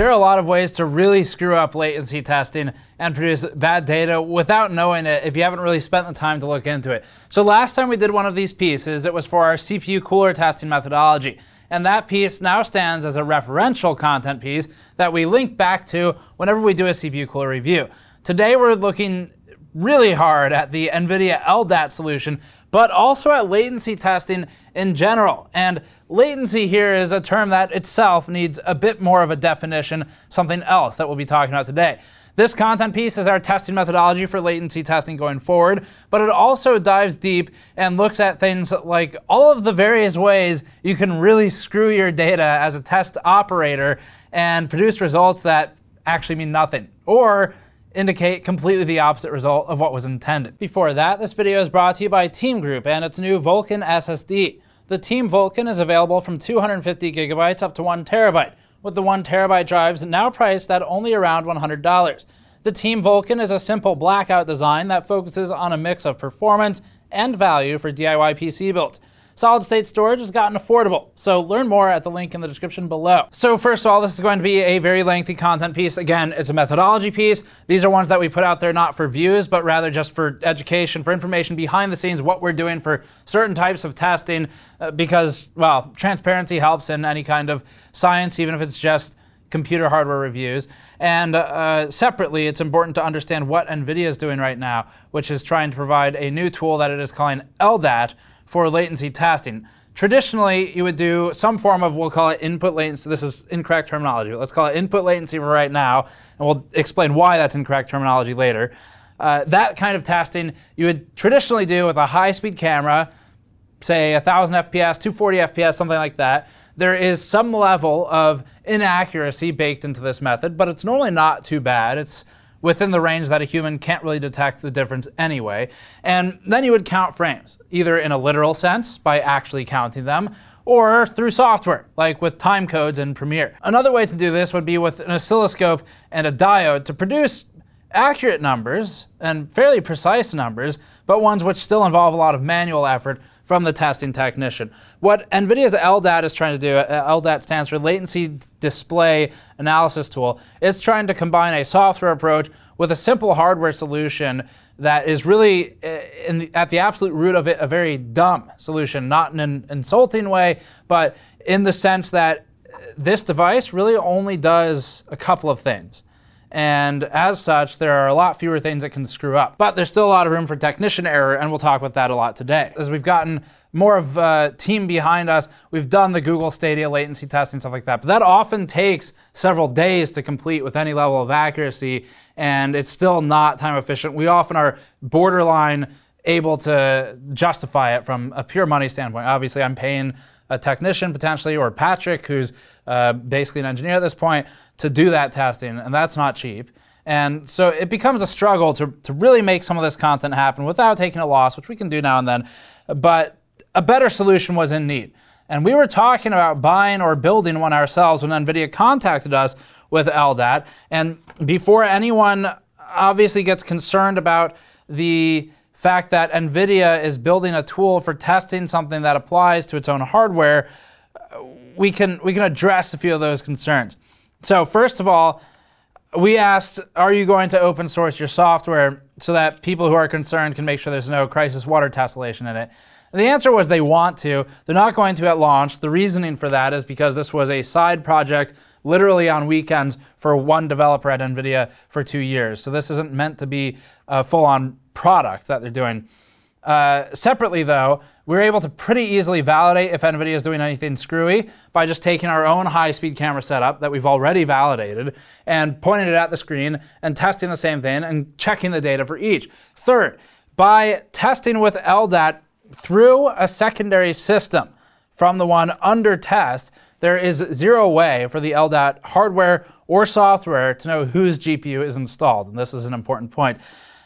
there are a lot of ways to really screw up latency testing and produce bad data without knowing it if you haven't really spent the time to look into it. So last time we did one of these pieces, it was for our CPU cooler testing methodology. And that piece now stands as a referential content piece that we link back to whenever we do a CPU cooler review. Today we're looking really hard at the NVIDIA LDAT solution but also at latency testing in general. And latency here is a term that itself needs a bit more of a definition, something else that we'll be talking about today. This content piece is our testing methodology for latency testing going forward, but it also dives deep and looks at things like all of the various ways you can really screw your data as a test operator and produce results that actually mean nothing or indicate completely the opposite result of what was intended. Before that, this video is brought to you by Team Group and its new Vulcan SSD. The Team Vulcan is available from 250 gigabytes up to 1 terabyte, with the 1 terabyte drives now priced at only around $100. The Team Vulcan is a simple blackout design that focuses on a mix of performance and value for DIY PC builds solid state storage has gotten affordable. So learn more at the link in the description below. So first of all, this is going to be a very lengthy content piece. Again, it's a methodology piece. These are ones that we put out there not for views, but rather just for education, for information behind the scenes, what we're doing for certain types of testing, uh, because, well, transparency helps in any kind of science, even if it's just computer hardware reviews. And uh, uh, separately, it's important to understand what NVIDIA is doing right now, which is trying to provide a new tool that it is calling LDAT, for latency testing. Traditionally, you would do some form of, we'll call it input latency. This is incorrect terminology, let's call it input latency for right now, and we'll explain why that's incorrect terminology later. Uh, that kind of testing you would traditionally do with a high-speed camera, say 1,000 FPS, 240 FPS, something like that. There is some level of inaccuracy baked into this method, but it's normally not too bad. It's within the range that a human can't really detect the difference anyway. And then you would count frames, either in a literal sense by actually counting them, or through software, like with time codes in Premiere. Another way to do this would be with an oscilloscope and a diode to produce accurate numbers and fairly precise numbers, but ones which still involve a lot of manual effort from the testing technician. What NVIDIA's LDAT is trying to do, uh, LDAT stands for Latency Display Analysis Tool, is trying to combine a software approach with a simple hardware solution that is really uh, the, at the absolute root of it a very dumb solution, not in an insulting way, but in the sense that uh, this device really only does a couple of things and as such, there are a lot fewer things that can screw up. But there's still a lot of room for technician error, and we'll talk about that a lot today. As we've gotten more of a uh, team behind us. We've done the Google Stadia latency testing, stuff like that. But that often takes several days to complete with any level of accuracy, and it's still not time efficient. We often are borderline able to justify it from a pure money standpoint. Obviously, I'm paying a technician potentially, or Patrick, who's uh, basically an engineer at this point, to do that testing, and that's not cheap. And so it becomes a struggle to, to really make some of this content happen without taking a loss, which we can do now and then. But a better solution was in need. And we were talking about buying or building one ourselves when NVIDIA contacted us with LDAT. And before anyone obviously gets concerned about the fact that NVIDIA is building a tool for testing something that applies to its own hardware, we can, we can address a few of those concerns. So first of all, we asked, are you going to open source your software so that people who are concerned can make sure there's no crisis water tessellation in it? And the answer was they want to. They're not going to at launch. The reasoning for that is because this was a side project, literally on weekends, for one developer at NVIDIA for two years. So this isn't meant to be a full on product that they're doing. Uh, separately, though, we were able to pretty easily validate if NVIDIA is doing anything screwy by just taking our own high-speed camera setup that we've already validated and pointing it at the screen and testing the same thing and checking the data for each. Third, by testing with LDAT through a secondary system from the one under test, there is zero way for the LDAT hardware or software to know whose GPU is installed, and this is an important point.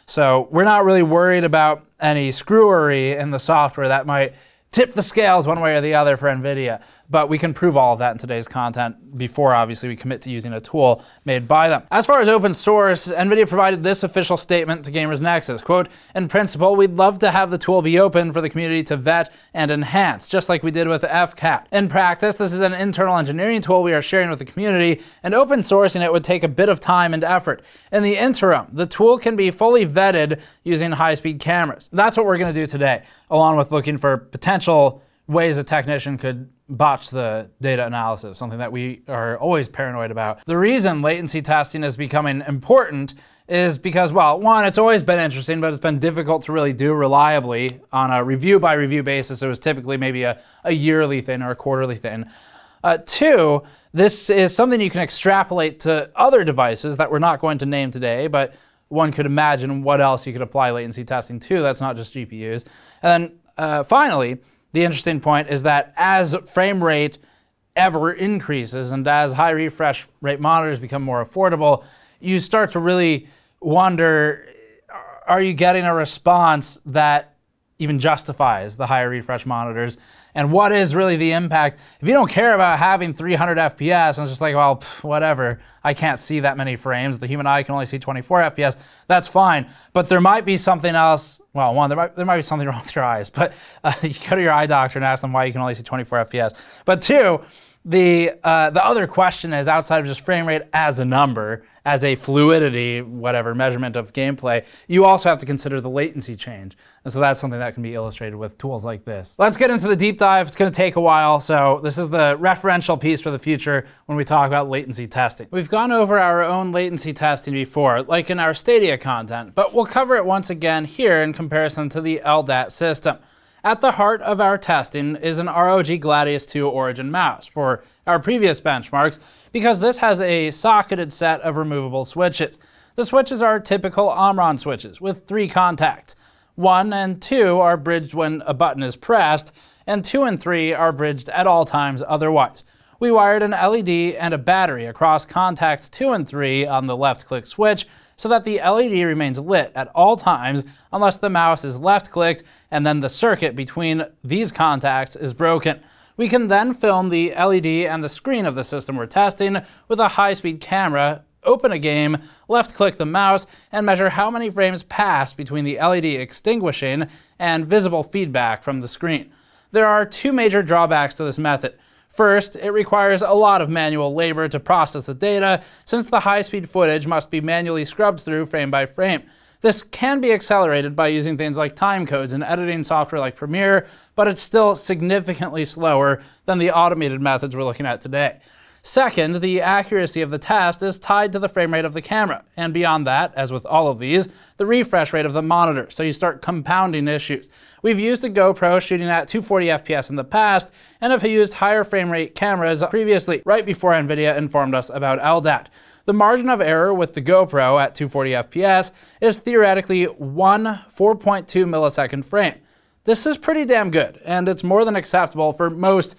So we're not really worried about any screwery in the software that might tip the scales one way or the other for NVIDIA but we can prove all of that in today's content before obviously we commit to using a tool made by them. As far as open source, NVIDIA provided this official statement to Gamers Nexus, quote, in principle, we'd love to have the tool be open for the community to vet and enhance, just like we did with FCAT. In practice, this is an internal engineering tool we are sharing with the community, and open sourcing it would take a bit of time and effort. In the interim, the tool can be fully vetted using high-speed cameras. That's what we're gonna do today, along with looking for potential ways a technician could botch the data analysis, something that we are always paranoid about. The reason latency testing is becoming important is because, well, one, it's always been interesting, but it's been difficult to really do reliably on a review by review basis. It was typically maybe a, a yearly thing or a quarterly thing. Uh, two, this is something you can extrapolate to other devices that we're not going to name today, but one could imagine what else you could apply latency testing to. That's not just GPUs. And then uh, finally, the interesting point is that as frame rate ever increases and as high refresh rate monitors become more affordable, you start to really wonder are you getting a response that even justifies the higher refresh monitors? and what is really the impact. If you don't care about having 300 FPS and it's just like, well, pff, whatever, I can't see that many frames. The human eye can only see 24 FPS. That's fine. But there might be something else. Well, one, there might, there might be something wrong with your eyes, but uh, you go to your eye doctor and ask them why you can only see 24 FPS. But two, the uh, the other question is outside of just frame rate as a number, as a fluidity, whatever measurement of gameplay, you also have to consider the latency change. And so that's something that can be illustrated with tools like this. Let's get into the deep dive. It's going to take a while. So this is the referential piece for the future when we talk about latency testing. We've gone over our own latency testing before, like in our Stadia content, but we'll cover it once again here in comparison to the LDAT system. At the heart of our testing is an ROG Gladius 2 origin mouse for our previous benchmarks because this has a socketed set of removable switches. The switches are typical Omron switches with three contacts. One and two are bridged when a button is pressed, and two and three are bridged at all times otherwise. We wired an LED and a battery across contacts two and three on the left click switch, so that the LED remains lit at all times unless the mouse is left clicked and then the circuit between these contacts is broken. We can then film the LED and the screen of the system we're testing with a high-speed camera open a game, left click the mouse, and measure how many frames pass between the LED extinguishing and visible feedback from the screen. There are two major drawbacks to this method. First, it requires a lot of manual labor to process the data, since the high-speed footage must be manually scrubbed through frame by frame. This can be accelerated by using things like time codes and editing software like Premiere, but it's still significantly slower than the automated methods we're looking at today. Second, the accuracy of the test is tied to the frame rate of the camera, and beyond that, as with all of these, the refresh rate of the monitor, so you start compounding issues. We've used a GoPro shooting at 240 FPS in the past, and have used higher frame rate cameras previously, right before NVIDIA informed us about LDAT. The margin of error with the GoPro at 240 FPS is theoretically one 4.2 millisecond frame. This is pretty damn good, and it's more than acceptable for most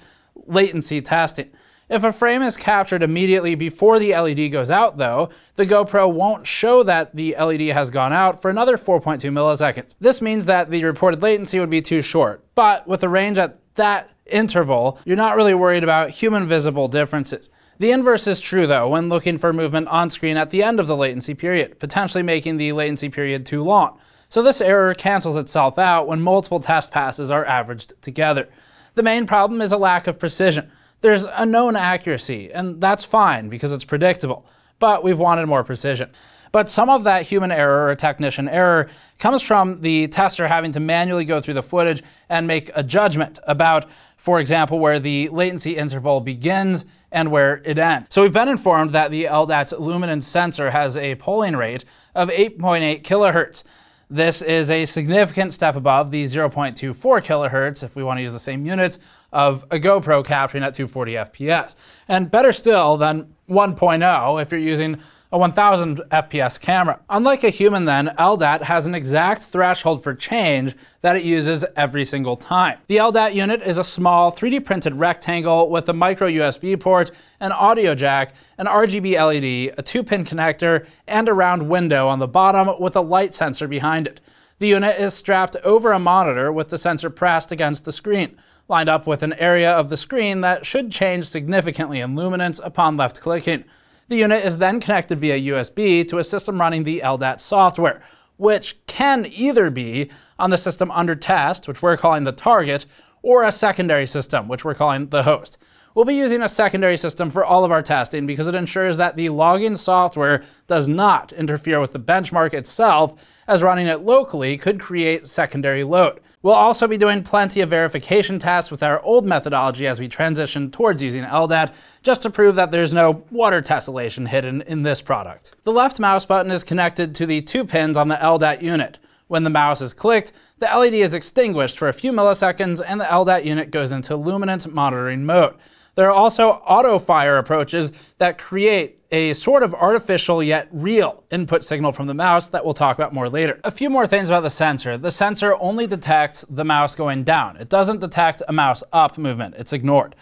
latency testing. If a frame is captured immediately before the LED goes out though, the GoPro won't show that the LED has gone out for another 4.2 milliseconds. This means that the reported latency would be too short, but with a range at that interval, you're not really worried about human visible differences. The inverse is true though when looking for movement on screen at the end of the latency period, potentially making the latency period too long. So this error cancels itself out when multiple test passes are averaged together. The main problem is a lack of precision. There's a known accuracy, and that's fine because it's predictable, but we've wanted more precision. But some of that human error or technician error comes from the tester having to manually go through the footage and make a judgment about, for example, where the latency interval begins and where it ends. So we've been informed that the LDAT's luminance sensor has a polling rate of 8.8 kilohertz. This is a significant step above the 0.24 kilohertz, if we want to use the same units, of a GoPro capturing at 240 FPS. And better still than 1.0 if you're using a 1000 FPS camera. Unlike a human then, LDAT has an exact threshold for change that it uses every single time. The LDAT unit is a small 3D printed rectangle with a micro USB port, an audio jack, an RGB LED, a 2-pin connector, and a round window on the bottom with a light sensor behind it. The unit is strapped over a monitor with the sensor pressed against the screen lined up with an area of the screen that should change significantly in luminance upon left clicking. The unit is then connected via USB to a system running the LDAT software, which can either be on the system under test, which we're calling the target, or a secondary system, which we're calling the host. We'll be using a secondary system for all of our testing because it ensures that the login software does not interfere with the benchmark itself, as running it locally could create secondary load. We'll also be doing plenty of verification tests with our old methodology as we transition towards using LDAT, just to prove that there's no water tessellation hidden in this product. The left mouse button is connected to the two pins on the LDAT unit. When the mouse is clicked, the LED is extinguished for a few milliseconds and the LDAT unit goes into luminance monitoring mode. There are also auto fire approaches that create a sort of artificial yet real input signal from the mouse that we'll talk about more later. A few more things about the sensor. The sensor only detects the mouse going down. It doesn't detect a mouse up movement. It's ignored.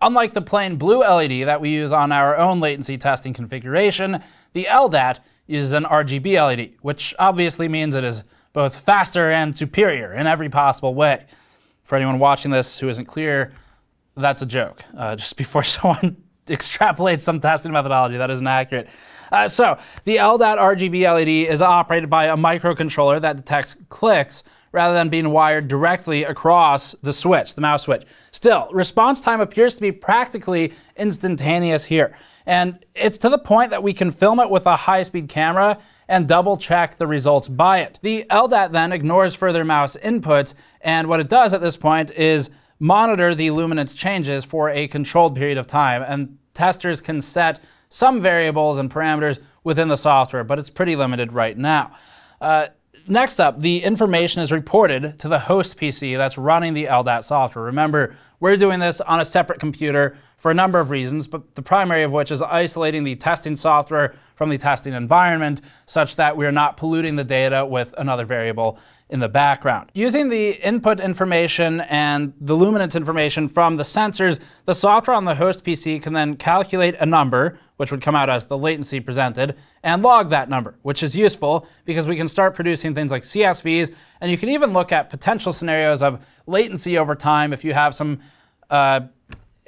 Unlike the plain blue LED that we use on our own latency testing configuration, the LDAT uses an RGB LED, which obviously means it is both faster and superior in every possible way. For anyone watching this who isn't clear, that's a joke. Uh, just before someone extrapolates some testing methodology, that isn't accurate. Uh, so the LDAT RGB LED is operated by a microcontroller that detects clicks rather than being wired directly across the switch, the mouse switch. Still, response time appears to be practically instantaneous here. And it's to the point that we can film it with a high-speed camera and double check the results by it. The LDAT then ignores further mouse inputs, and what it does at this point is monitor the luminance changes for a controlled period of time, and testers can set some variables and parameters within the software, but it's pretty limited right now. Uh, next up, the information is reported to the host PC that's running the LDAT software. Remember, we're doing this on a separate computer for a number of reasons, but the primary of which is isolating the testing software from the testing environment such that we are not polluting the data with another variable in the background. Using the input information and the luminance information from the sensors, the software on the host PC can then calculate a number, which would come out as the latency presented, and log that number, which is useful because we can start producing things like CSVs, and you can even look at potential scenarios of latency over time if you have some uh,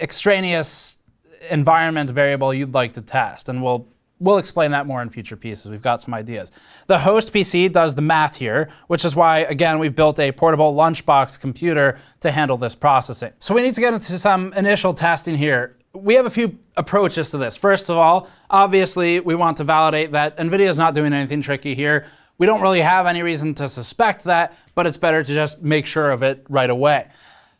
extraneous environment variable you'd like to test. And we'll, we'll explain that more in future pieces. We've got some ideas. The host PC does the math here, which is why, again, we've built a portable lunchbox computer to handle this processing. So we need to get into some initial testing here. We have a few approaches to this. First of all, obviously, we want to validate that NVIDIA is not doing anything tricky here. We don't really have any reason to suspect that, but it's better to just make sure of it right away.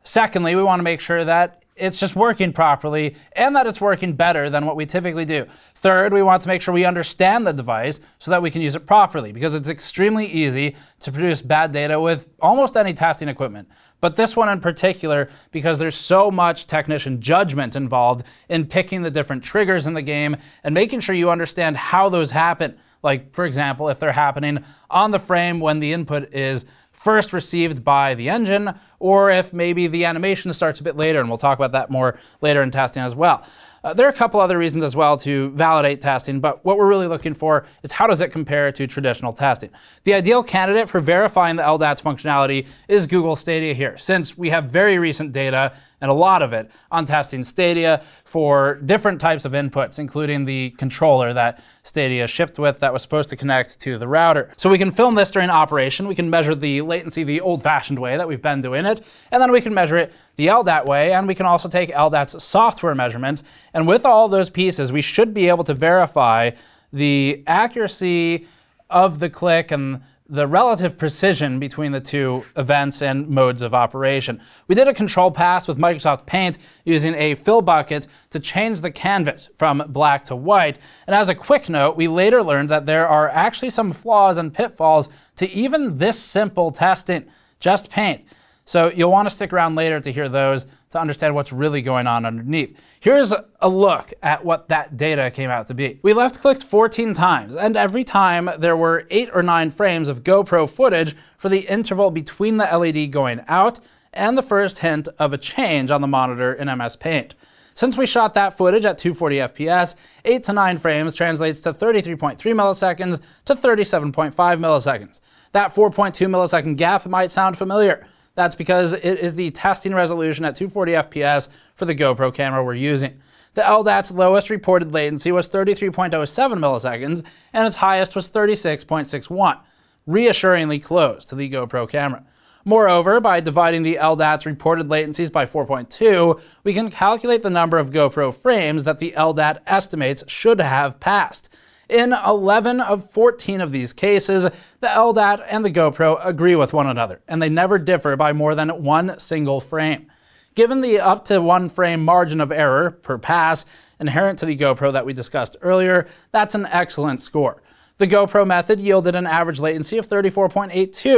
Secondly, we want to make sure that it's just working properly and that it's working better than what we typically do. Third, we want to make sure we understand the device so that we can use it properly because it's extremely easy to produce bad data with almost any testing equipment. But this one in particular, because there's so much technician judgment involved in picking the different triggers in the game and making sure you understand how those happen. Like, for example, if they're happening on the frame when the input is first received by the engine, or if maybe the animation starts a bit later, and we'll talk about that more later in testing as well. Uh, there are a couple other reasons as well to validate testing, but what we're really looking for is how does it compare to traditional testing. The ideal candidate for verifying the LDAT's functionality is Google Stadia here, since we have very recent data and a lot of it on testing Stadia for different types of inputs, including the controller that Stadia shipped with that was supposed to connect to the router. So we can film this during operation. We can measure the latency the old-fashioned way that we've been doing it, and then we can measure it the LDAT way, and we can also take LDAT's software measurements. And with all those pieces, we should be able to verify the accuracy of the click and the relative precision between the two events and modes of operation. We did a control pass with Microsoft Paint using a fill bucket to change the canvas from black to white. And as a quick note, we later learned that there are actually some flaws and pitfalls to even this simple testing, just paint. So you'll want to stick around later to hear those to understand what's really going on underneath. Here's a look at what that data came out to be. We left clicked 14 times, and every time there were eight or nine frames of GoPro footage for the interval between the LED going out and the first hint of a change on the monitor in MS Paint. Since we shot that footage at 240 FPS, 8 to 9 frames translates to 33.3 milliseconds to 37.5 milliseconds. That 4.2 millisecond gap might sound familiar. That's because it is the testing resolution at 240 FPS for the GoPro camera we're using. The LDAT's lowest reported latency was 33.07 milliseconds, and its highest was 36.61, reassuringly close to the GoPro camera. Moreover, by dividing the LDAT's reported latencies by 4.2, we can calculate the number of GoPro frames that the LDAT estimates should have passed. In 11 of 14 of these cases, the LDAT and the GoPro agree with one another, and they never differ by more than one single frame. Given the up to one frame margin of error per pass inherent to the GoPro that we discussed earlier, that's an excellent score. The GoPro method yielded an average latency of 34.82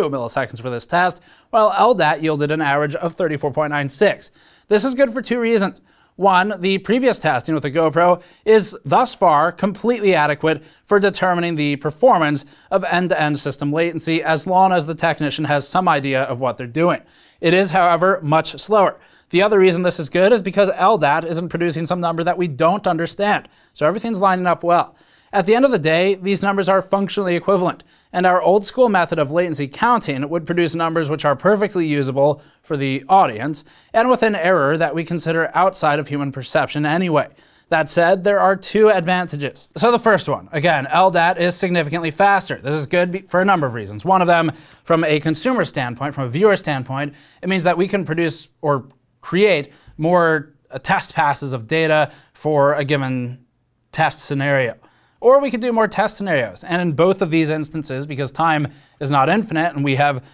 milliseconds for this test, while LDAT yielded an average of 34.96. This is good for two reasons. One, the previous testing with the GoPro is thus far completely adequate for determining the performance of end-to-end -end system latency as long as the technician has some idea of what they're doing. It is, however, much slower. The other reason this is good is because LDAT isn't producing some number that we don't understand, so everything's lining up well. At the end of the day, these numbers are functionally equivalent, and our old school method of latency counting would produce numbers which are perfectly usable for the audience, and with an error that we consider outside of human perception anyway. That said, there are two advantages. So the first one, again, LDAT is significantly faster. This is good for a number of reasons. One of them, from a consumer standpoint, from a viewer standpoint, it means that we can produce or create more uh, test passes of data for a given test scenario. Or we could do more test scenarios. And in both of these instances, because time is not infinite and we have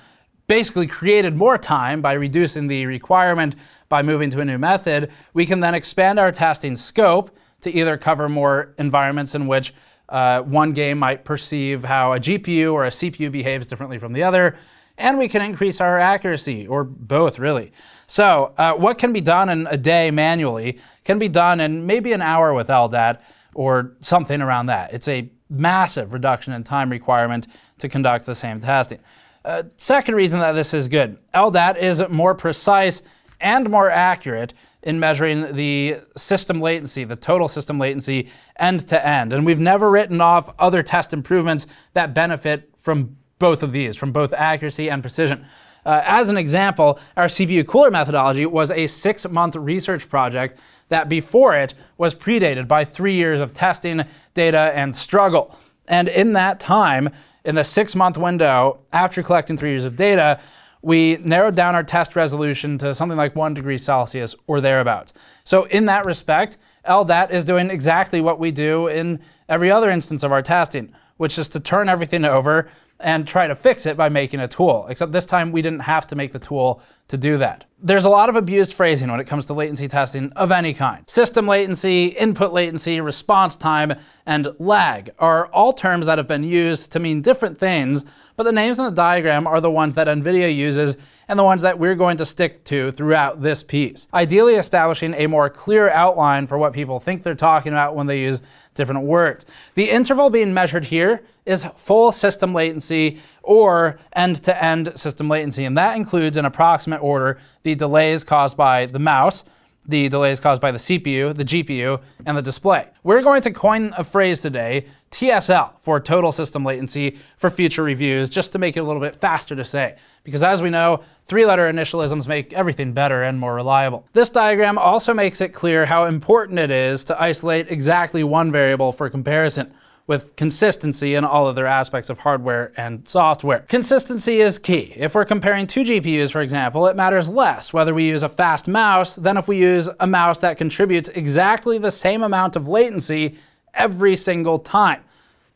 basically created more time by reducing the requirement by moving to a new method, we can then expand our testing scope to either cover more environments in which uh, one game might perceive how a GPU or a CPU behaves differently from the other, and we can increase our accuracy, or both really. So, uh, what can be done in a day manually can be done in maybe an hour with LDAT or something around that. It's a massive reduction in time requirement to conduct the same testing. Uh, second reason that this is good, LDAT is more precise and more accurate in measuring the system latency, the total system latency end to end. And we've never written off other test improvements that benefit from both of these, from both accuracy and precision. Uh, as an example, our CPU cooler methodology was a six month research project that before it was predated by three years of testing, data, and struggle. And in that time, in the six month window after collecting three years of data, we narrowed down our test resolution to something like one degree Celsius or thereabouts. So, in that respect, LDAT is doing exactly what we do in every other instance of our testing which is to turn everything over and try to fix it by making a tool. Except this time we didn't have to make the tool to do that. There's a lot of abused phrasing when it comes to latency testing of any kind. System latency, input latency, response time, and lag are all terms that have been used to mean different things, but the names in the diagram are the ones that NVIDIA uses and the ones that we're going to stick to throughout this piece. Ideally establishing a more clear outline for what people think they're talking about when they use different words. The interval being measured here is full system latency or end-to-end -end system latency, and that includes in approximate order the delays caused by the mouse, the delays caused by the CPU, the GPU, and the display. We're going to coin a phrase today, TSL, for total system latency for future reviews, just to make it a little bit faster to say. Because as we know, three-letter initialisms make everything better and more reliable. This diagram also makes it clear how important it is to isolate exactly one variable for comparison with consistency in all other aspects of hardware and software. Consistency is key. If we're comparing two GPUs, for example, it matters less whether we use a fast mouse than if we use a mouse that contributes exactly the same amount of latency every single time,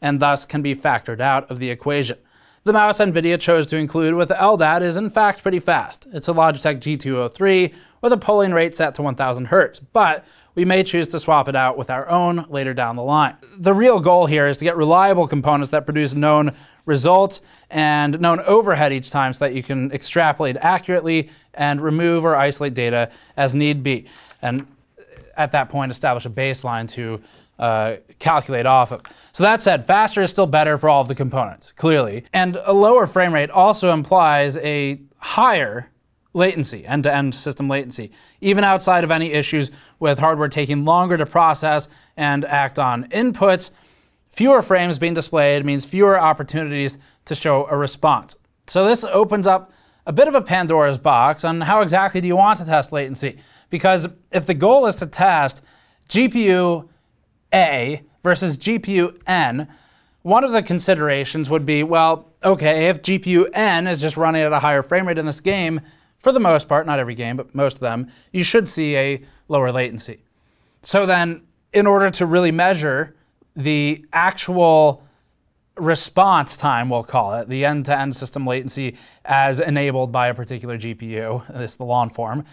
and thus can be factored out of the equation. The mouse NVIDIA chose to include with the LDAT is in fact pretty fast. It's a Logitech G203 with a polling rate set to 1000 Hz, but we may choose to swap it out with our own later down the line. The real goal here is to get reliable components that produce known results and known overhead each time so that you can extrapolate accurately and remove or isolate data as need be. And at that point, establish a baseline to uh, calculate off of. So that said, faster is still better for all of the components, clearly. And a lower frame rate also implies a higher latency, end-to-end -end system latency, even outside of any issues with hardware taking longer to process and act on inputs. Fewer frames being displayed means fewer opportunities to show a response. So this opens up a bit of a Pandora's box on how exactly do you want to test latency? Because if the goal is to test GPU a versus GPU N, one of the considerations would be, well, okay, if GPU N is just running at a higher frame rate in this game, for the most part, not every game, but most of them, you should see a lower latency. So then, in order to really measure the actual response time, we'll call it, the end to end system latency as enabled by a particular GPU, this is the long form,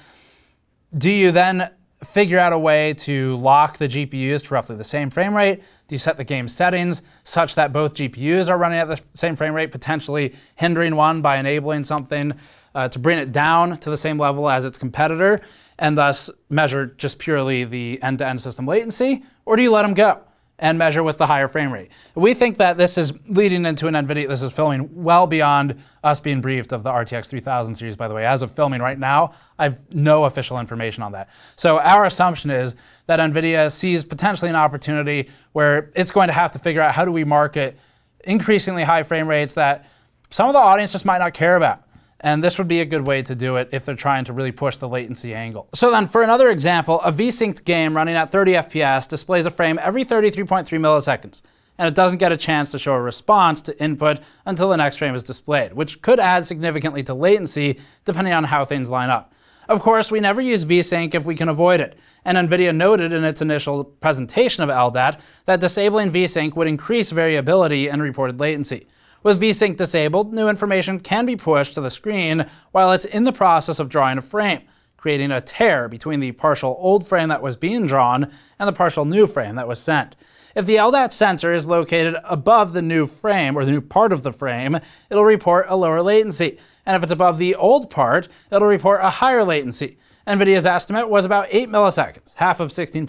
do you then figure out a way to lock the GPUs to roughly the same frame rate. Do you set the game settings such that both GPUs are running at the same frame rate, potentially hindering one by enabling something uh, to bring it down to the same level as its competitor, and thus measure just purely the end-to-end -end system latency? Or do you let them go? and measure with the higher frame rate. We think that this is leading into an NVIDIA, this is filming well beyond us being briefed of the RTX 3000 series, by the way. As of filming right now, I've no official information on that. So our assumption is that NVIDIA sees potentially an opportunity where it's going to have to figure out how do we market increasingly high frame rates that some of the audience just might not care about. And this would be a good way to do it if they're trying to really push the latency angle. So then for another example, a vSynced game running at 30 FPS displays a frame every 33.3 milliseconds, and it doesn't get a chance to show a response to input until the next frame is displayed, which could add significantly to latency depending on how things line up. Of course, we never use vSync if we can avoid it, and NVIDIA noted in its initial presentation of LDAT that disabling vSync would increase variability and reported latency. With VSync disabled, new information can be pushed to the screen while it's in the process of drawing a frame, creating a tear between the partial old frame that was being drawn and the partial new frame that was sent. If the LDAT sensor is located above the new frame or the new part of the frame, it'll report a lower latency. And if it's above the old part, it'll report a higher latency. NVIDIA's estimate was about 8 milliseconds, half of 16.667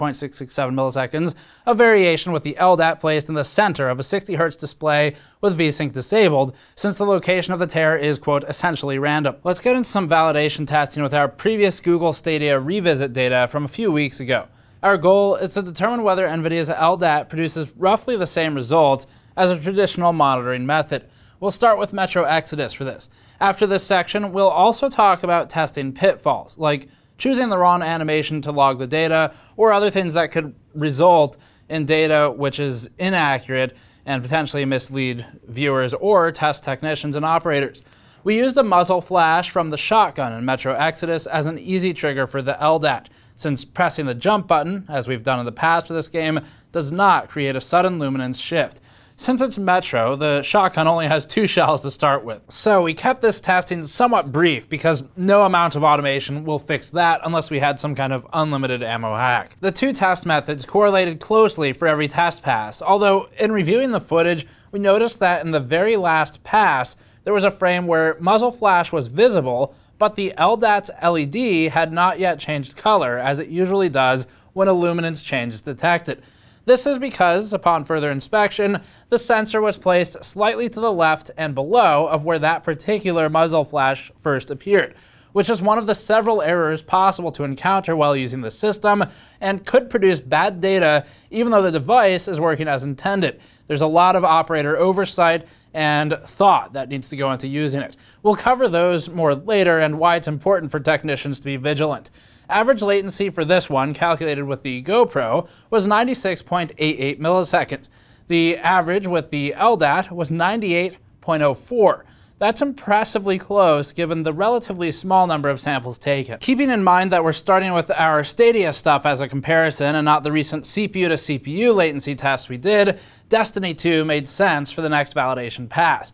milliseconds, a variation with the LDAT placed in the center of a 60Hz display with VSync disabled, since the location of the tear is, quote, essentially random. Let's get into some validation testing with our previous Google Stadia revisit data from a few weeks ago. Our goal is to determine whether NVIDIA's LDAT produces roughly the same results as a traditional monitoring method. We'll start with Metro Exodus for this. After this section, we'll also talk about testing pitfalls, like choosing the wrong animation to log the data, or other things that could result in data which is inaccurate and potentially mislead viewers or test technicians and operators. We used a muzzle flash from the shotgun in Metro Exodus as an easy trigger for the LDAT, since pressing the jump button, as we've done in the past for this game, does not create a sudden luminance shift. Since it's Metro, the shotgun only has two shells to start with. So we kept this testing somewhat brief because no amount of automation will fix that unless we had some kind of unlimited ammo hack. The two test methods correlated closely for every test pass, although in reviewing the footage, we noticed that in the very last pass, there was a frame where muzzle flash was visible, but the LDAT's LED had not yet changed color as it usually does when a luminance change is detected. This is because, upon further inspection, the sensor was placed slightly to the left and below of where that particular muzzle flash first appeared, which is one of the several errors possible to encounter while using the system and could produce bad data even though the device is working as intended. There's a lot of operator oversight and thought that needs to go into using it. We'll cover those more later and why it's important for technicians to be vigilant. Average latency for this one, calculated with the GoPro, was 96.88 milliseconds. The average with the LDAT was 98.04. That's impressively close given the relatively small number of samples taken. Keeping in mind that we're starting with our Stadia stuff as a comparison and not the recent CPU to CPU latency tests we did, Destiny 2 made sense for the next validation pass.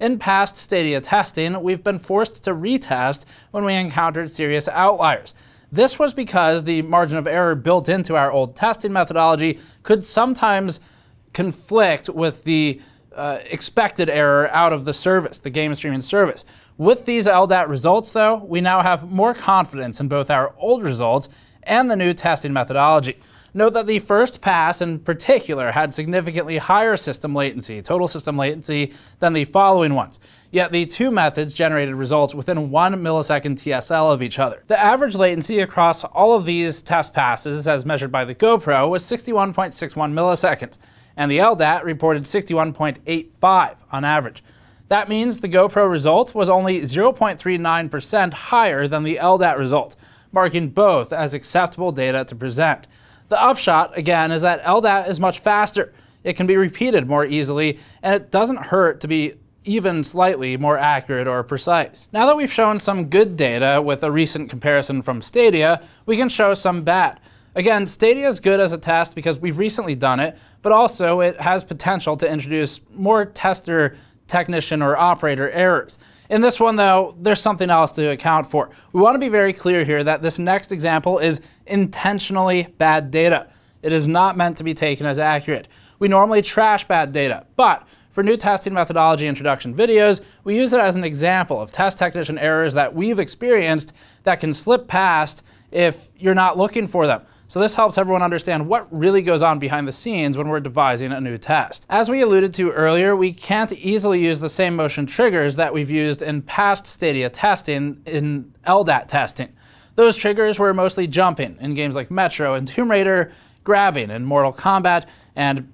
In past Stadia testing, we've been forced to retest when we encountered serious outliers. This was because the margin of error built into our old testing methodology could sometimes conflict with the uh, expected error out of the service, the game streaming service. With these LDAT results, though, we now have more confidence in both our old results and the new testing methodology. Note that the first pass in particular had significantly higher system latency, total system latency, than the following ones. Yet the two methods generated results within one millisecond TSL of each other. The average latency across all of these test passes, as measured by the GoPro, was 61.61 milliseconds, and the LDAT reported 61.85 on average. That means the GoPro result was only 0.39% higher than the LDAT result, marking both as acceptable data to present. The upshot, again, is that LDAT is much faster, it can be repeated more easily, and it doesn't hurt to be even slightly more accurate or precise. Now that we've shown some good data with a recent comparison from Stadia, we can show some bad. Again, Stadia is good as a test because we've recently done it, but also it has potential to introduce more tester, technician, or operator errors. In this one, though, there's something else to account for. We want to be very clear here that this next example is intentionally bad data. It is not meant to be taken as accurate. We normally trash bad data, but for new testing methodology introduction videos, we use it as an example of test technician errors that we've experienced that can slip past if you're not looking for them. So this helps everyone understand what really goes on behind the scenes when we're devising a new test. As we alluded to earlier, we can't easily use the same motion triggers that we've used in past Stadia testing in LDAT testing. Those triggers were mostly jumping in games like Metro and Tomb Raider, grabbing in Mortal Kombat, and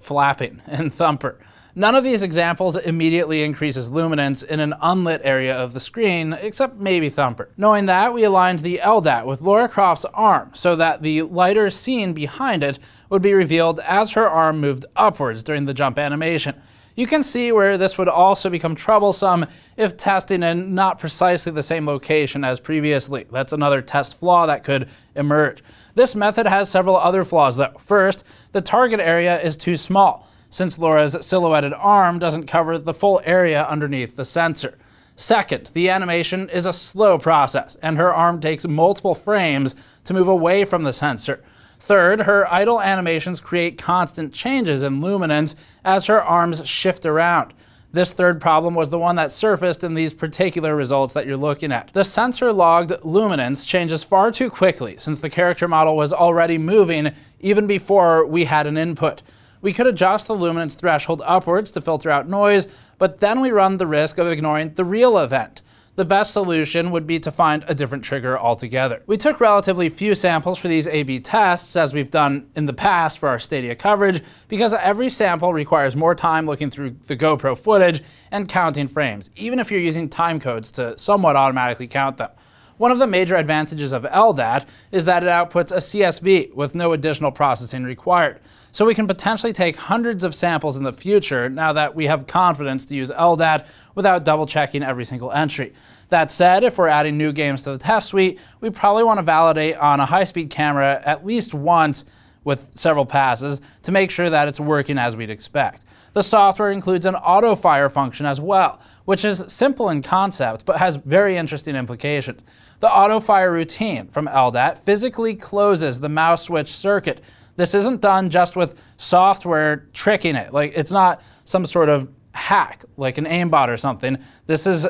flapping in Thumper. None of these examples immediately increases luminance in an unlit area of the screen, except maybe Thumper. Knowing that, we aligned the LDAT with Laura Croft's arm so that the lighter scene behind it would be revealed as her arm moved upwards during the jump animation. You can see where this would also become troublesome if testing in not precisely the same location as previously. That's another test flaw that could emerge. This method has several other flaws though. First, the target area is too small since Laura's silhouetted arm doesn't cover the full area underneath the sensor. Second, the animation is a slow process, and her arm takes multiple frames to move away from the sensor. Third, her idle animations create constant changes in luminance as her arms shift around. This third problem was the one that surfaced in these particular results that you're looking at. The sensor logged luminance changes far too quickly since the character model was already moving even before we had an input. We could adjust the luminance threshold upwards to filter out noise, but then we run the risk of ignoring the real event the best solution would be to find a different trigger altogether. We took relatively few samples for these A-B tests, as we've done in the past for our Stadia coverage, because every sample requires more time looking through the GoPro footage and counting frames, even if you're using time codes to somewhat automatically count them. One of the major advantages of LDAT is that it outputs a CSV with no additional processing required. So we can potentially take hundreds of samples in the future now that we have confidence to use LDAT without double checking every single entry. That said, if we're adding new games to the test suite, we probably want to validate on a high-speed camera at least once with several passes to make sure that it's working as we'd expect. The software includes an auto fire function as well, which is simple in concept but has very interesting implications. The auto fire routine from LDAT physically closes the mouse switch circuit this isn't done just with software tricking it. Like it's not some sort of hack, like an aimbot or something. This is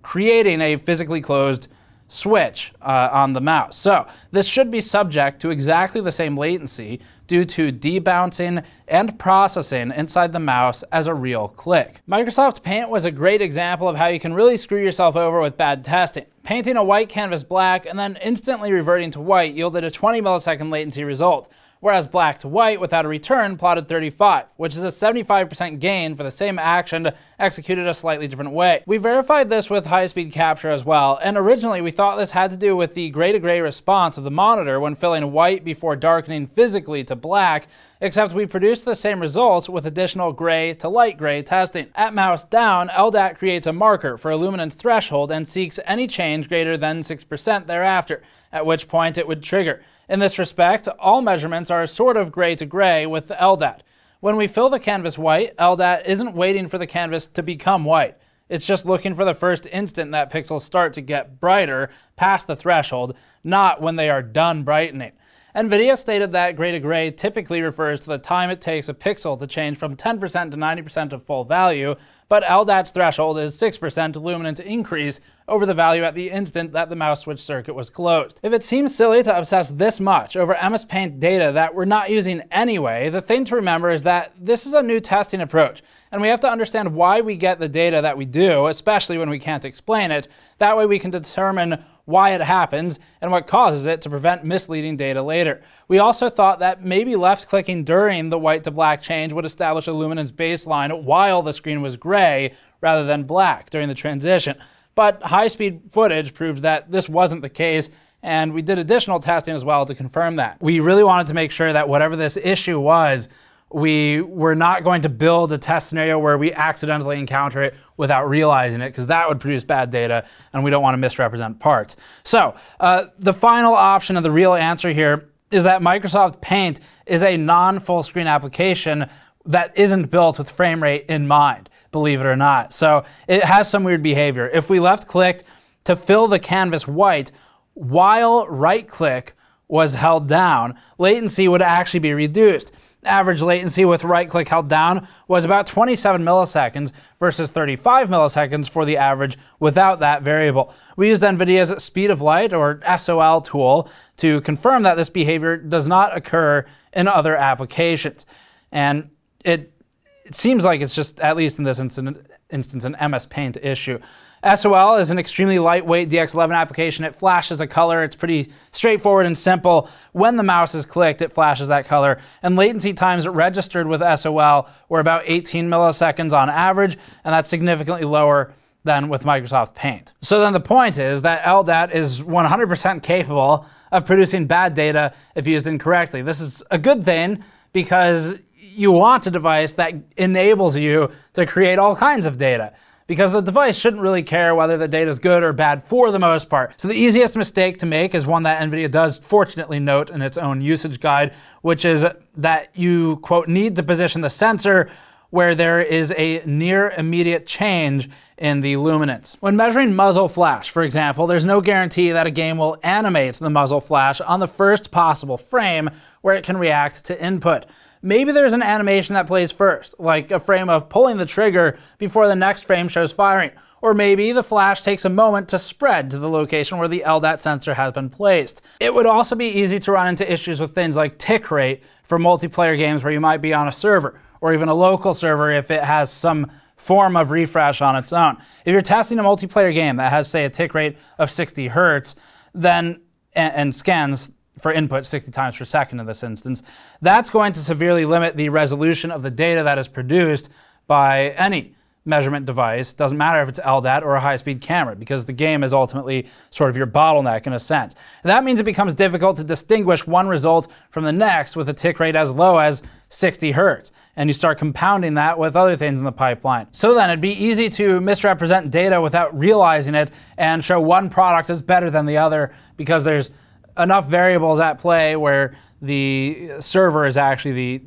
creating a physically closed switch uh, on the mouse. So this should be subject to exactly the same latency due to debouncing and processing inside the mouse as a real click. Microsoft Paint was a great example of how you can really screw yourself over with bad testing. Painting a white canvas black and then instantly reverting to white yielded a 20 millisecond latency result whereas black to white without a return plotted 35, which is a 75% gain for the same action executed a slightly different way. We verified this with high-speed capture as well, and originally we thought this had to do with the gray-to-gray response of the monitor when filling white before darkening physically to black, except we produced the same results with additional gray to light gray testing. At mouse down, LDAT creates a marker for illuminance threshold and seeks any change greater than 6% thereafter at which point it would trigger. In this respect, all measurements are sort of gray to gray with the LDAT. When we fill the canvas white, LDAT isn't waiting for the canvas to become white. It's just looking for the first instant that pixels start to get brighter past the threshold, not when they are done brightening. NVIDIA stated that gray to gray typically refers to the time it takes a pixel to change from 10% to 90% of full value but LDAT's threshold is 6% luminance increase over the value at the instant that the mouse switch circuit was closed. If it seems silly to obsess this much over MS Paint data that we're not using anyway, the thing to remember is that this is a new testing approach, and we have to understand why we get the data that we do, especially when we can't explain it. That way we can determine why it happens, and what causes it to prevent misleading data later. We also thought that maybe left clicking during the white to black change would establish a luminance baseline while the screen was gray rather than black during the transition. But high speed footage proved that this wasn't the case, and we did additional testing as well to confirm that. We really wanted to make sure that whatever this issue was we were not going to build a test scenario where we accidentally encounter it without realizing it because that would produce bad data and we don't want to misrepresent parts. So uh, the final option of the real answer here is that Microsoft Paint is a non-full screen application that isn't built with frame rate in mind, believe it or not. So it has some weird behavior. If we left clicked to fill the canvas white while right click was held down, latency would actually be reduced. Average latency with right click held down was about 27 milliseconds versus 35 milliseconds for the average without that variable. We used NVIDIA's speed of light or SOL tool to confirm that this behavior does not occur in other applications. And it, it seems like it's just, at least in this instant, instance, an MS Paint issue. SOL is an extremely lightweight DX11 application. It flashes a color. It's pretty straightforward and simple. When the mouse is clicked, it flashes that color. And latency times registered with SOL were about 18 milliseconds on average, and that's significantly lower than with Microsoft Paint. So then the point is that LDAT is 100% capable of producing bad data if used incorrectly. This is a good thing because you want a device that enables you to create all kinds of data because the device shouldn't really care whether the data is good or bad for the most part. So the easiest mistake to make is one that NVIDIA does fortunately note in its own usage guide, which is that you, quote, need to position the sensor where there is a near immediate change in the luminance. When measuring muzzle flash, for example, there's no guarantee that a game will animate the muzzle flash on the first possible frame where it can react to input maybe there's an animation that plays first, like a frame of pulling the trigger before the next frame shows firing. Or maybe the flash takes a moment to spread to the location where the LDAT sensor has been placed. It would also be easy to run into issues with things like tick rate for multiplayer games where you might be on a server, or even a local server if it has some form of refresh on its own. If you're testing a multiplayer game that has, say, a tick rate of 60 hertz, then and, scans, for input 60 times per second in this instance. That's going to severely limit the resolution of the data that is produced by any measurement device. Doesn't matter if it's LDAT or a high-speed camera because the game is ultimately sort of your bottleneck in a sense. And that means it becomes difficult to distinguish one result from the next with a tick rate as low as 60 hertz. And you start compounding that with other things in the pipeline. So then it'd be easy to misrepresent data without realizing it and show one product is better than the other because there's enough variables at play where the server is actually the,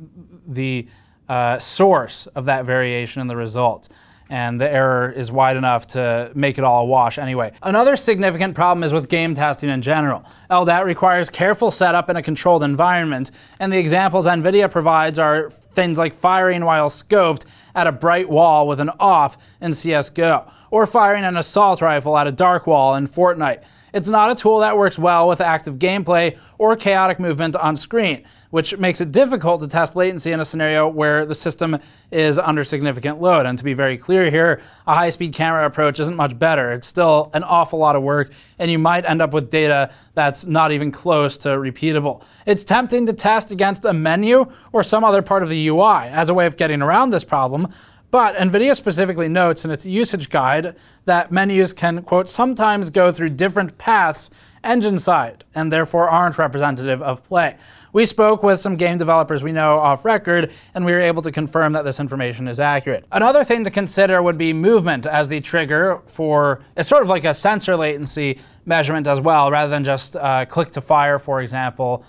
the uh, source of that variation in the result. And the error is wide enough to make it all a wash anyway. Another significant problem is with game testing in general. LDAT requires careful setup in a controlled environment, and the examples NVIDIA provides are things like firing while scoped at a bright wall with an off in CSGO, or firing an assault rifle at a dark wall in Fortnite. It's not a tool that works well with active gameplay or chaotic movement on screen, which makes it difficult to test latency in a scenario where the system is under significant load. And to be very clear here, a high-speed camera approach isn't much better. It's still an awful lot of work, and you might end up with data that's not even close to repeatable. It's tempting to test against a menu or some other part of the UI as a way of getting around this problem, but NVIDIA specifically notes in its usage guide that menus can, quote, sometimes go through different paths engine side and therefore aren't representative of play. We spoke with some game developers we know off record, and we were able to confirm that this information is accurate. Another thing to consider would be movement as the trigger for it's sort of like a sensor latency measurement as well, rather than just uh, click to fire, for example.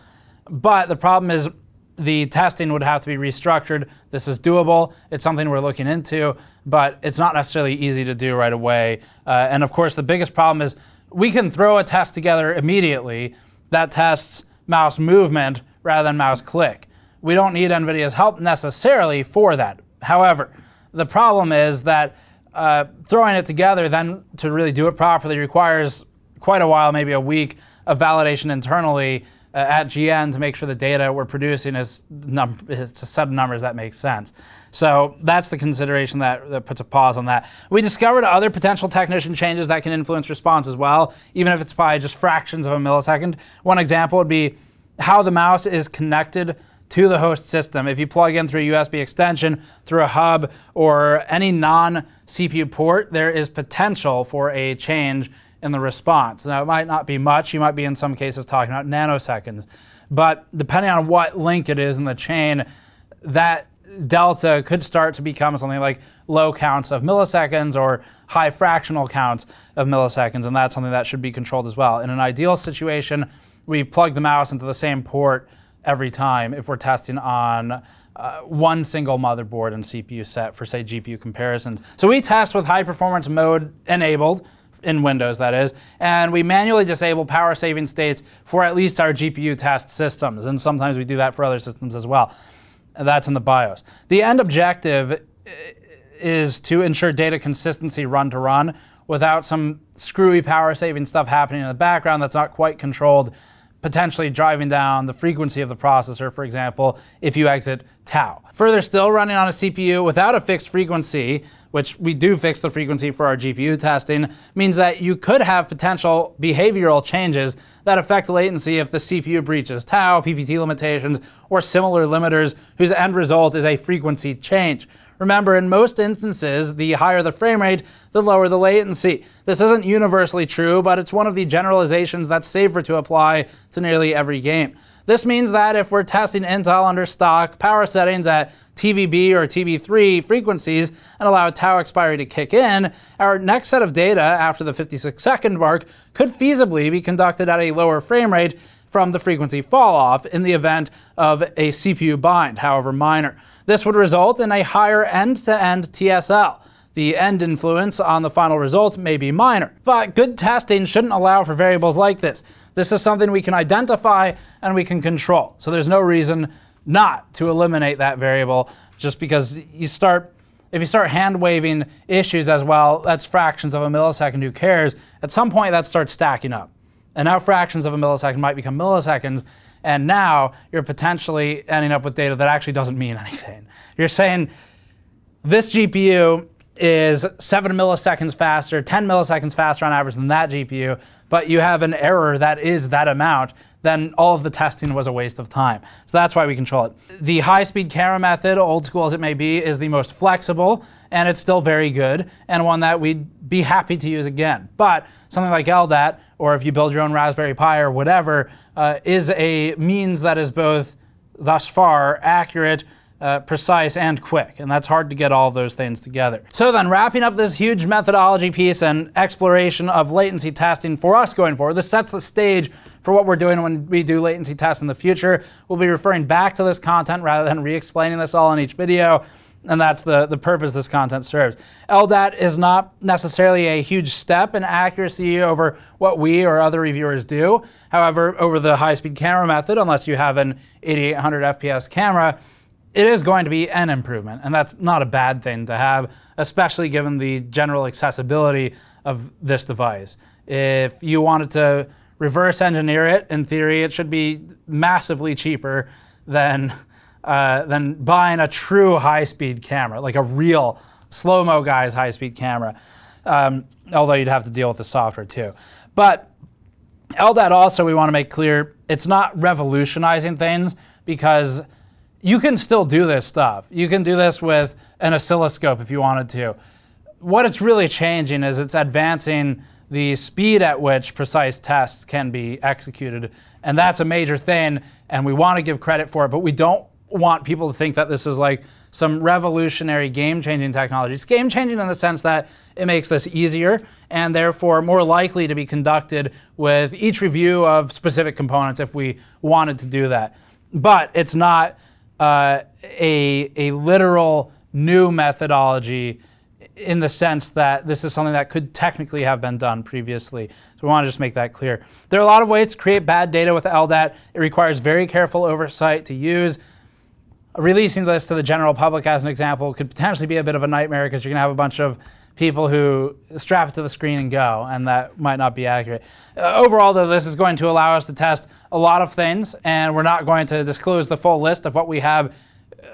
But the problem is the testing would have to be restructured. This is doable. It's something we're looking into, but it's not necessarily easy to do right away. Uh, and of course, the biggest problem is we can throw a test together immediately that tests mouse movement rather than mouse click. We don't need NVIDIA's help necessarily for that. However, the problem is that uh, throwing it together then to really do it properly requires quite a while, maybe a week of validation internally uh, at GN to make sure the data we're producing is, num is a set of numbers that makes sense. So that's the consideration that, that puts a pause on that. We discovered other potential technician changes that can influence response as well, even if it's by just fractions of a millisecond. One example would be how the mouse is connected to the host system. If you plug in through a USB extension, through a hub, or any non CPU port, there is potential for a change in the response. Now, it might not be much. You might be, in some cases, talking about nanoseconds. But depending on what link it is in the chain, that delta could start to become something like low counts of milliseconds or high fractional counts of milliseconds. And that's something that should be controlled as well. In an ideal situation, we plug the mouse into the same port every time if we're testing on uh, one single motherboard and CPU set for, say, GPU comparisons. So we test with high performance mode enabled in Windows, that is, and we manually disable power saving states for at least our GPU test systems, and sometimes we do that for other systems as well. That's in the BIOS. The end objective eh, is to ensure data consistency run to run without some screwy power saving stuff happening in the background that's not quite controlled, potentially driving down the frequency of the processor, for example, if you exit tau. Further still, running on a CPU without a fixed frequency which we do fix the frequency for our GPU testing, means that you could have potential behavioral changes that affect latency if the CPU breaches tau, PPT limitations, or similar limiters whose end result is a frequency change. Remember, in most instances, the higher the frame rate, the lower the latency. This isn't universally true, but it's one of the generalizations that's safer to apply to nearly every game. This means that if we're testing Intel under stock power settings at TVB or TB3 frequencies and allow tau expiry to kick in, our next set of data after the 56 second mark could feasibly be conducted at a lower frame rate from the frequency falloff in the event of a CPU bind, however minor. This would result in a higher end-to-end -end TSL. The end influence on the final result may be minor, but good testing shouldn't allow for variables like this. This is something we can identify and we can control. So there's no reason not to eliminate that variable just because you start if you start hand waving issues as well, that's fractions of a millisecond, who cares? At some point that starts stacking up. And now fractions of a millisecond might become milliseconds. And now you're potentially ending up with data that actually doesn't mean anything. You're saying this GPU is seven milliseconds faster, 10 milliseconds faster on average than that GPU but you have an error that is that amount, then all of the testing was a waste of time. So that's why we control it. The high-speed camera method, old school as it may be, is the most flexible, and it's still very good, and one that we'd be happy to use again. But something like LDAT, or if you build your own Raspberry Pi or whatever, uh, is a means that is both, thus far, accurate, uh, precise, and quick. And that's hard to get all those things together. So then wrapping up this huge methodology piece and exploration of latency testing for us going forward, this sets the stage for what we're doing when we do latency tests in the future. We'll be referring back to this content rather than re-explaining this all in each video. And that's the, the purpose this content serves. LDAT is not necessarily a huge step in accuracy over what we or other reviewers do. However, over the high-speed camera method, unless you have an 8800 FPS camera, it is going to be an improvement, and that's not a bad thing to have, especially given the general accessibility of this device. If you wanted to reverse engineer it, in theory, it should be massively cheaper than uh, than buying a true high-speed camera, like a real slow-mo guy's high-speed camera. Um, although you'd have to deal with the software too, but LDAT also we want to make clear it's not revolutionizing things because you can still do this stuff. You can do this with an oscilloscope if you wanted to. What it's really changing is it's advancing the speed at which precise tests can be executed. And that's a major thing, and we want to give credit for it, but we don't want people to think that this is like some revolutionary game changing technology. It's game changing in the sense that it makes this easier and therefore more likely to be conducted with each review of specific components if we wanted to do that. But it's not uh, a, a literal new methodology in the sense that this is something that could technically have been done previously. So we want to just make that clear. There are a lot of ways to create bad data with LDAT. It requires very careful oversight to use. Releasing this to the general public as an example could potentially be a bit of a nightmare because you're going to have a bunch of people who strap it to the screen and go, and that might not be accurate. Uh, overall, though, this is going to allow us to test a lot of things, and we're not going to disclose the full list of what we have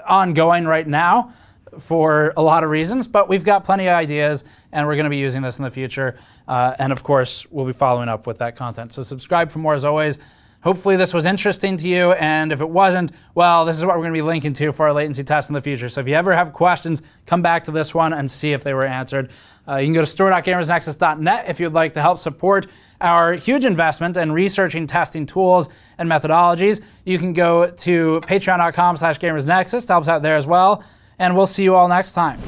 ongoing right now for a lot of reasons, but we've got plenty of ideas, and we're going to be using this in the future. Uh, and of course, we'll be following up with that content. So subscribe for more as always. Hopefully this was interesting to you, and if it wasn't, well, this is what we're gonna be linking to for our latency test in the future. So if you ever have questions, come back to this one and see if they were answered. Uh, you can go to store.gamersnexus.net if you'd like to help support our huge investment in researching testing tools and methodologies. You can go to patreon.com slash gamersnexus to help us out there as well, and we'll see you all next time.